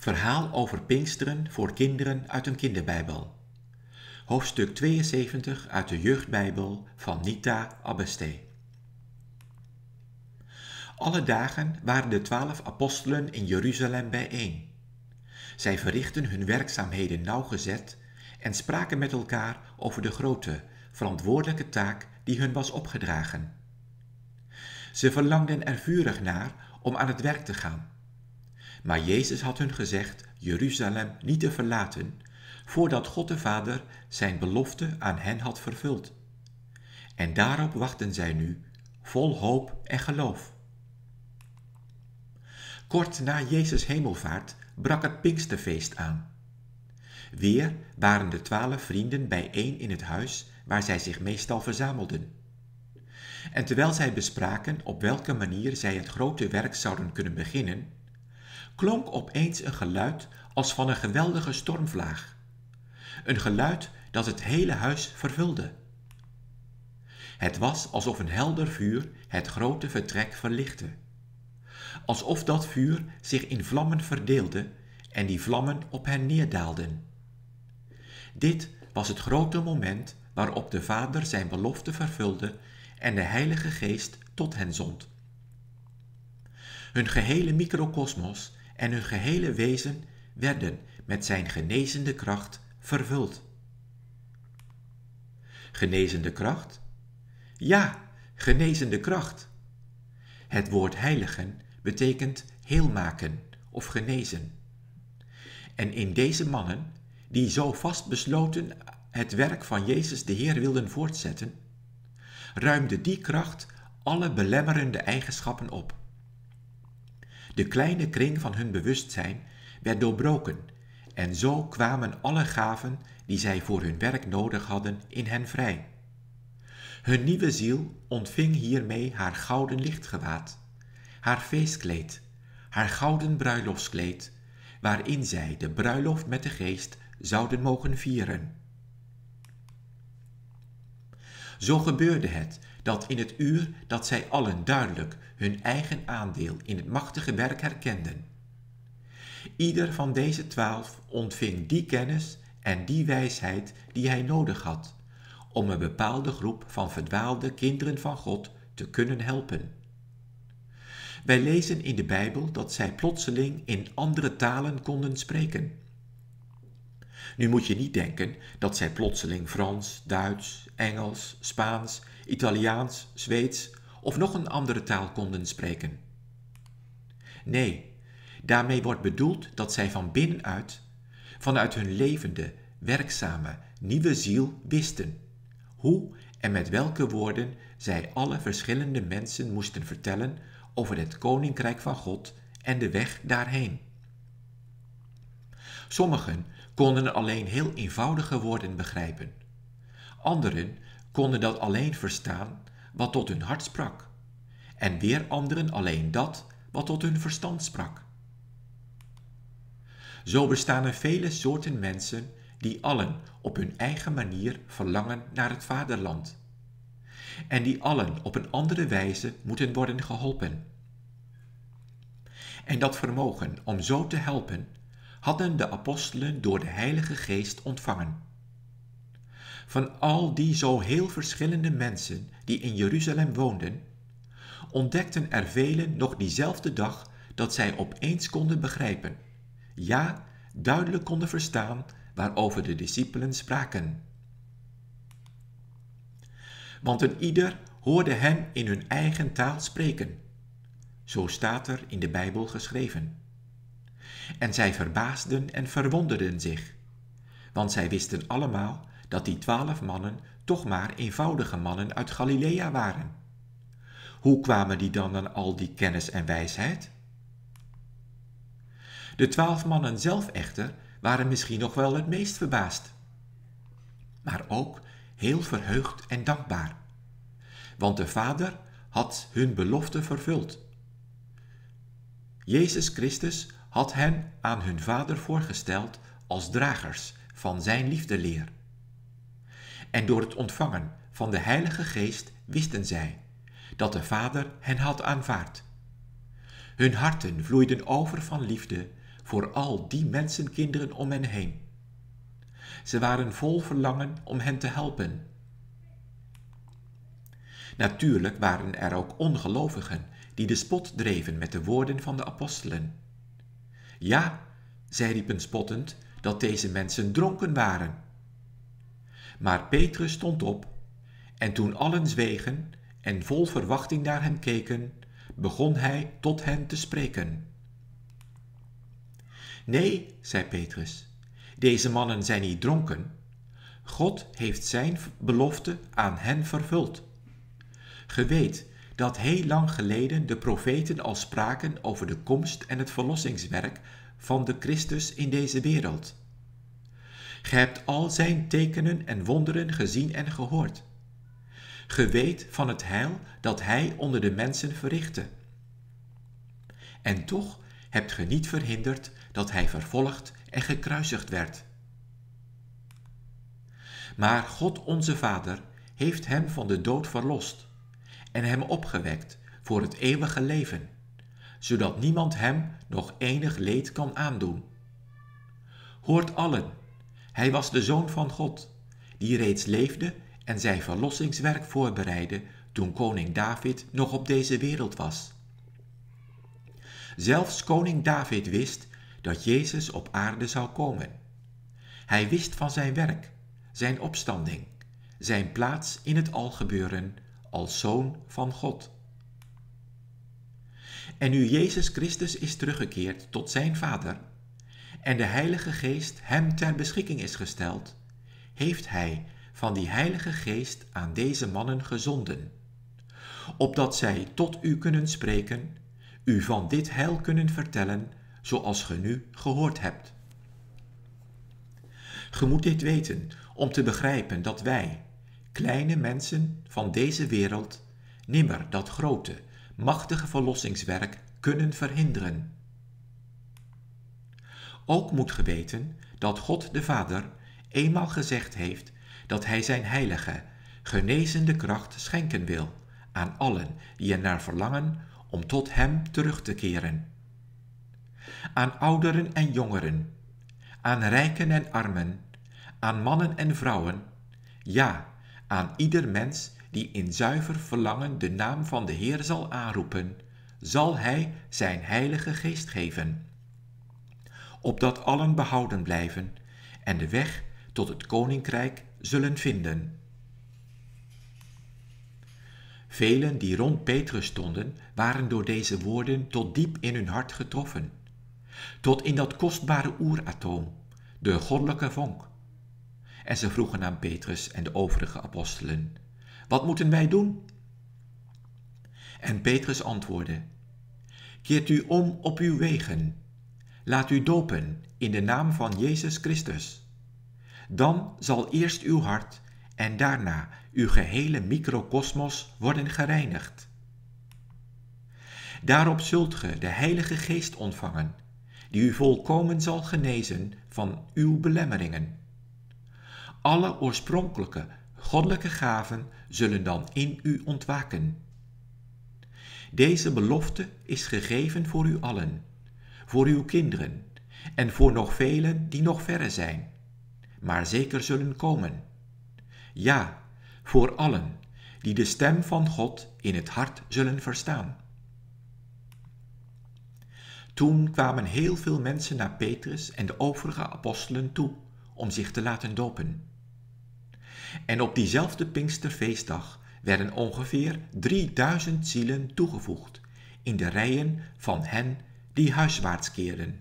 Verhaal over Pinksteren voor kinderen uit een kinderbijbel. Hoofdstuk 72 uit de jeugdbijbel van Nita Abbestee. Alle dagen waren de twaalf apostelen in Jeruzalem bijeen. Zij verrichtten hun werkzaamheden nauwgezet en spraken met elkaar over de grote, verantwoordelijke taak die hun was opgedragen. Ze verlangden er vurig naar om aan het werk te gaan maar Jezus had hun gezegd Jeruzalem niet te verlaten, voordat God de Vader zijn belofte aan hen had vervuld. En daarop wachten zij nu, vol hoop en geloof. Kort na Jezus' hemelvaart brak het Pinksterfeest aan. Weer waren de twaalf vrienden bijeen in het huis waar zij zich meestal verzamelden. En terwijl zij bespraken op welke manier zij het grote werk zouden kunnen beginnen, klonk opeens een geluid als van een geweldige stormvlaag. Een geluid dat het hele huis vervulde. Het was alsof een helder vuur het grote vertrek verlichtte. Alsof dat vuur zich in vlammen verdeelde en die vlammen op hen neerdaalden. Dit was het grote moment waarop de Vader zijn belofte vervulde en de Heilige Geest tot hen zond. Hun gehele microkosmos en hun gehele wezen werden met zijn genezende kracht vervuld. Genezende kracht? Ja, genezende kracht. Het woord heiligen betekent heel maken of genezen. En in deze mannen, die zo vastbesloten het werk van Jezus de Heer wilden voortzetten, ruimde die kracht alle belemmerende eigenschappen op. De kleine kring van hun bewustzijn werd doorbroken en zo kwamen alle gaven die zij voor hun werk nodig hadden in hen vrij. Hun nieuwe ziel ontving hiermee haar gouden lichtgewaad, haar feestkleed, haar gouden bruiloftskleed, waarin zij de bruiloft met de geest zouden mogen vieren. Zo gebeurde het dat in het uur dat zij allen duidelijk hun eigen aandeel in het machtige werk herkenden. Ieder van deze twaalf ontving die kennis en die wijsheid die hij nodig had om een bepaalde groep van verdwaalde kinderen van God te kunnen helpen. Wij lezen in de Bijbel dat zij plotseling in andere talen konden spreken. Nu moet je niet denken dat zij plotseling Frans, Duits, Engels, Spaans, Italiaans, Zweeds of nog een andere taal konden spreken. Nee, daarmee wordt bedoeld dat zij van binnenuit, vanuit hun levende, werkzame, nieuwe ziel wisten hoe en met welke woorden zij alle verschillende mensen moesten vertellen over het koninkrijk van God en de weg daarheen. Sommigen konden alleen heel eenvoudige woorden begrijpen. Anderen konden dat alleen verstaan wat tot hun hart sprak. En weer anderen alleen dat wat tot hun verstand sprak. Zo bestaan er vele soorten mensen die allen op hun eigen manier verlangen naar het vaderland. En die allen op een andere wijze moeten worden geholpen. En dat vermogen om zo te helpen hadden de apostelen door de Heilige Geest ontvangen. Van al die zo heel verschillende mensen die in Jeruzalem woonden, ontdekten er velen nog diezelfde dag dat zij opeens konden begrijpen, ja, duidelijk konden verstaan waarover de discipelen spraken. Want een ieder hoorde hen in hun eigen taal spreken. Zo staat er in de Bijbel geschreven. En zij verbaasden en verwonderden zich, want zij wisten allemaal dat die twaalf mannen toch maar eenvoudige mannen uit Galilea waren. Hoe kwamen die dan aan al die kennis en wijsheid? De twaalf mannen zelf echter waren misschien nog wel het meest verbaasd, maar ook heel verheugd en dankbaar, want de Vader had hun belofte vervuld. Jezus Christus had hen aan hun vader voorgesteld als dragers van zijn liefdeleer. En door het ontvangen van de Heilige Geest wisten zij dat de Vader hen had aanvaard. Hun harten vloeiden over van liefde voor al die mensenkinderen om hen heen. Ze waren vol verlangen om hen te helpen. Natuurlijk waren er ook ongelovigen die de spot dreven met de woorden van de apostelen ja, zij riepen spottend dat deze mensen dronken waren. Maar Petrus stond op, en toen allen zwegen en vol verwachting naar hem keken, begon hij tot hen te spreken. Nee, zei Petrus, deze mannen zijn niet dronken. God heeft zijn belofte aan hen vervuld. Ge weet dat heel lang geleden de profeten al spraken over de komst en het verlossingswerk van de Christus in deze wereld. Ge hebt al zijn tekenen en wonderen gezien en gehoord. Ge weet van het heil dat hij onder de mensen verrichtte. En toch hebt ge niet verhinderd dat hij vervolgd en gekruisigd werd. Maar God onze Vader heeft hem van de dood verlost en hem opgewekt voor het eeuwige leven, zodat niemand hem nog enig leed kan aandoen. Hoort allen, hij was de Zoon van God, die reeds leefde en zijn verlossingswerk voorbereidde toen koning David nog op deze wereld was. Zelfs koning David wist dat Jezus op aarde zou komen. Hij wist van zijn werk, zijn opstanding, zijn plaats in het algebeuren als zoon van God. En nu Jezus Christus is teruggekeerd tot zijn Vader en de Heilige Geest hem ter beschikking is gesteld, heeft hij van die Heilige Geest aan deze mannen gezonden, opdat zij tot u kunnen spreken, u van dit heil kunnen vertellen, zoals ge nu gehoord hebt. Ge moet dit weten om te begrijpen dat wij, kleine mensen van deze wereld nimmer dat grote, machtige verlossingswerk kunnen verhinderen. Ook moet geweten dat God de Vader eenmaal gezegd heeft dat Hij zijn heilige, genezende kracht schenken wil aan allen die er naar verlangen om tot Hem terug te keren. Aan ouderen en jongeren, aan rijken en armen, aan mannen en vrouwen, ja, aan ieder mens die in zuiver verlangen de naam van de Heer zal aanroepen, zal Hij zijn Heilige Geest geven, opdat allen behouden blijven en de weg tot het Koninkrijk zullen vinden. Velen die rond Petrus stonden, waren door deze woorden tot diep in hun hart getroffen, tot in dat kostbare oeratoom, de goddelijke vonk, en ze vroegen aan Petrus en de overige apostelen: Wat moeten wij doen? En Petrus antwoordde: Keert u om op uw wegen. Laat u dopen in de naam van Jezus Christus. Dan zal eerst uw hart en daarna uw gehele microkosmos worden gereinigd. Daarop zult ge de Heilige Geest ontvangen, die u volkomen zal genezen van uw belemmeringen alle oorspronkelijke goddelijke gaven zullen dan in u ontwaken. Deze belofte is gegeven voor u allen, voor uw kinderen en voor nog velen die nog verre zijn, maar zeker zullen komen. Ja, voor allen die de stem van God in het hart zullen verstaan. Toen kwamen heel veel mensen naar Petrus en de overige apostelen toe om zich te laten dopen. En op diezelfde Pinksterfeestdag werden ongeveer 3000 zielen toegevoegd in de rijen van hen die huiswaarts keerden